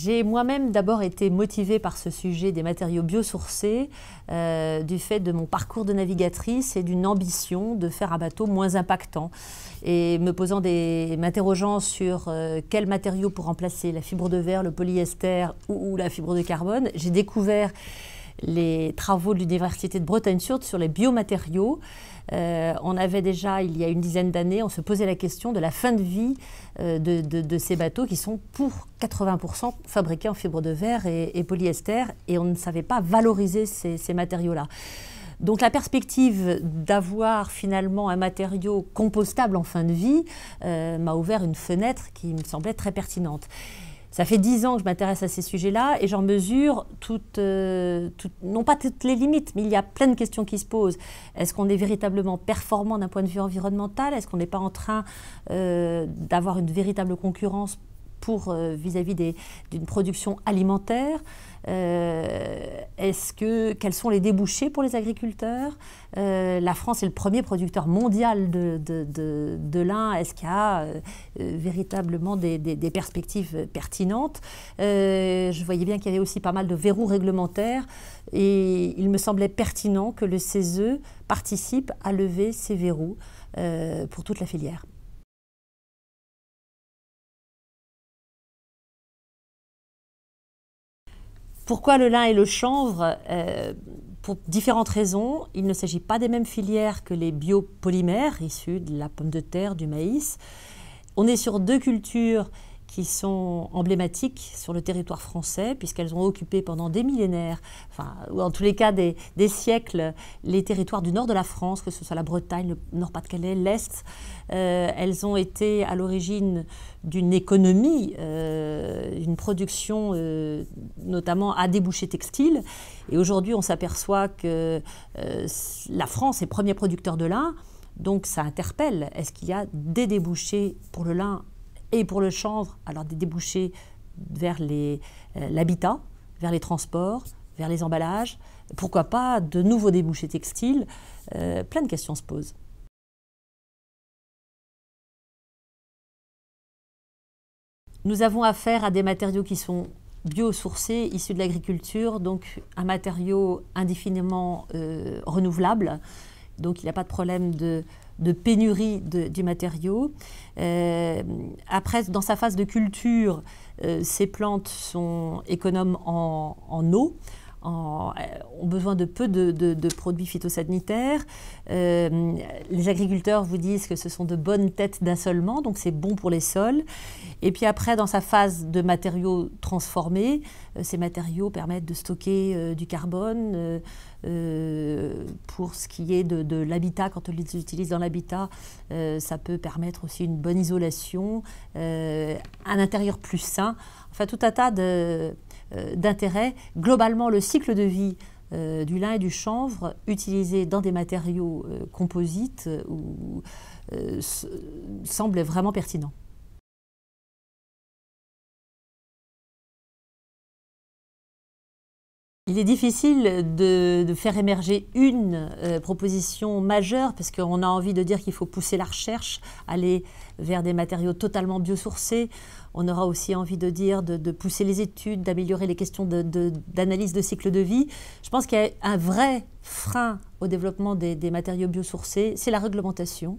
J'ai moi-même d'abord été motivée par ce sujet des matériaux biosourcés, euh, du fait de mon parcours de navigatrice et d'une ambition de faire un bateau moins impactant. Et me posant des, m'interrogeant sur euh, quels matériaux pour remplacer la fibre de verre, le polyester ou la fibre de carbone, j'ai découvert les travaux de l'Université de Bretagne-Sud sur les biomatériaux. Euh, on avait déjà, il y a une dizaine d'années, on se posait la question de la fin de vie euh, de, ces bateaux qui sont pour 80% fabriqués en fibre de verre et, polyester, et on ne savait pas valoriser ces, matériaux-là. Donc la perspective d'avoir finalement un matériau compostable en fin de vie euh, m'a ouvert une fenêtre qui me semblait très pertinente. Ça fait dix ans que je m'intéresse à ces sujets-là et j'en mesure euh, toutes, non pas toutes les limites, mais il y a plein de questions qui se posent. Est-ce qu'on est véritablement performant d'un point de vue environnemental Est-ce qu'on n'est pas en train euh, d'avoir une véritable concurrence pour euh, vis-à-vis d'une production alimentaire euh, Est-ce que quels sont les débouchés pour les agriculteurs euh, La France est le premier producteur mondial de, lin. Est-ce qu'il y a véritablement des, des, perspectives pertinentes Je voyais bien qu'il y avait aussi pas mal de verrous réglementaires et il me semblait pertinent que le CESE participe à lever ces verrous pour toute la filière. Pourquoi le lin et le chanvre euh, Pour différentes raisons. Il ne s'agit pas des mêmes filières que les biopolymères issus de la pomme de terre, du maïs. On est sur deux cultures qui sont emblématiques sur le territoire français, puisqu'elles ont occupé pendant des millénaires, enfin, ou en tous les cas des, siècles, les territoires du nord de la France, que ce soit la Bretagne, le Nord-Pas-de-Calais, l'Est. Euh, elles ont été à l'origine d'une économie, euh, une production euh, notamment à débouchés textiles. Et aujourd'hui, on s'aperçoit que euh, la France est premier producteur de lin. Donc ça interpelle. Est-ce qu'il y a des débouchés pour le lin et pour le chanvre, alors des débouchés vers euh, l'habitat, vers les transports, vers les emballages, pourquoi pas de nouveaux débouchés textiles, euh, plein de questions se posent. Nous avons affaire à des matériaux qui sont biosourcés, issus de l'agriculture, donc un matériau indéfiniment euh, renouvelable. Donc il n'y a pas de problème de de pénurie de, du matériau. Euh, après, dans sa phase de culture, euh, ces plantes sont économes en eau. Euh, ont besoin de peu de, produits phytosanitaires. Euh, les agriculteurs vous disent que ce sont de bonnes têtes d'assolement, donc c'est bon pour les sols. Et puis après, dans sa phase de matériaux transformés, euh, ces matériaux permettent de stocker du carbone. pour ce qui est de, de l'habitat, quand on les utilise dans l'habitat, ça peut permettre aussi une bonne isolation, un intérieur plus sain, enfin tout un tas de, euh, d'intérêt. Globalement, le cycle de vie euh, du lin et du chanvre utilisé dans des matériaux euh, composites semble vraiment pertinent. Il est difficile de, faire émerger une euh, proposition majeure parce qu'on a envie de dire qu'il faut pousser la recherche, aller vers des matériaux totalement biosourcés. On aura aussi envie de dire de, pousser les études, d'améliorer les questions d'analyse de, cycle de vie. Je pense qu'il y a un vrai frein au développement des matériaux biosourcés, c'est la réglementation.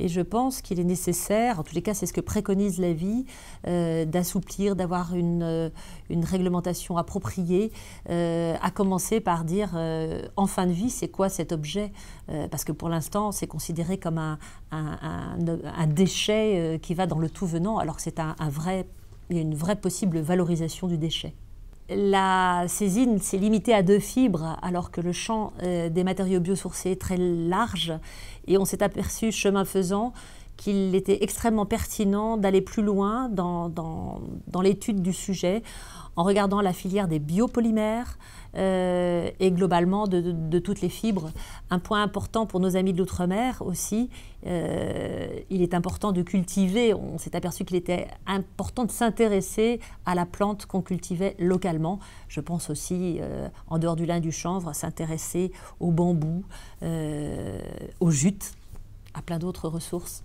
Et je pense qu'il est nécessaire, en tous les cas c'est ce que préconise la vie, euh, d'assouplir, d'avoir une, euh, réglementation appropriée, euh, à commencer par dire en fin de vie c'est quoi cet objet, parce que pour l'instant c'est considéré comme un, déchet qui va dans le tout venant, alors que c'est un, une vraie possible valorisation du déchet la saisine s'est limitée à deux fibres, alors que le champ euh, des matériaux biosourcés est très large. Et on s'est aperçu, chemin faisant, qu'il était extrêmement pertinent d'aller plus loin dans, l'étude du sujet en regardant la filière des biopolymères euh, et globalement de, toutes les fibres. Un point important pour nos amis de l'outre-mer aussi, euh, il est important de cultiver, on s'est aperçu qu'il était important de s'intéresser à la plante qu'on cultivait localement. Je pense aussi, euh, en dehors du lin du chanvre, s'intéresser au bambou, au jute, à plein d'autres ressources.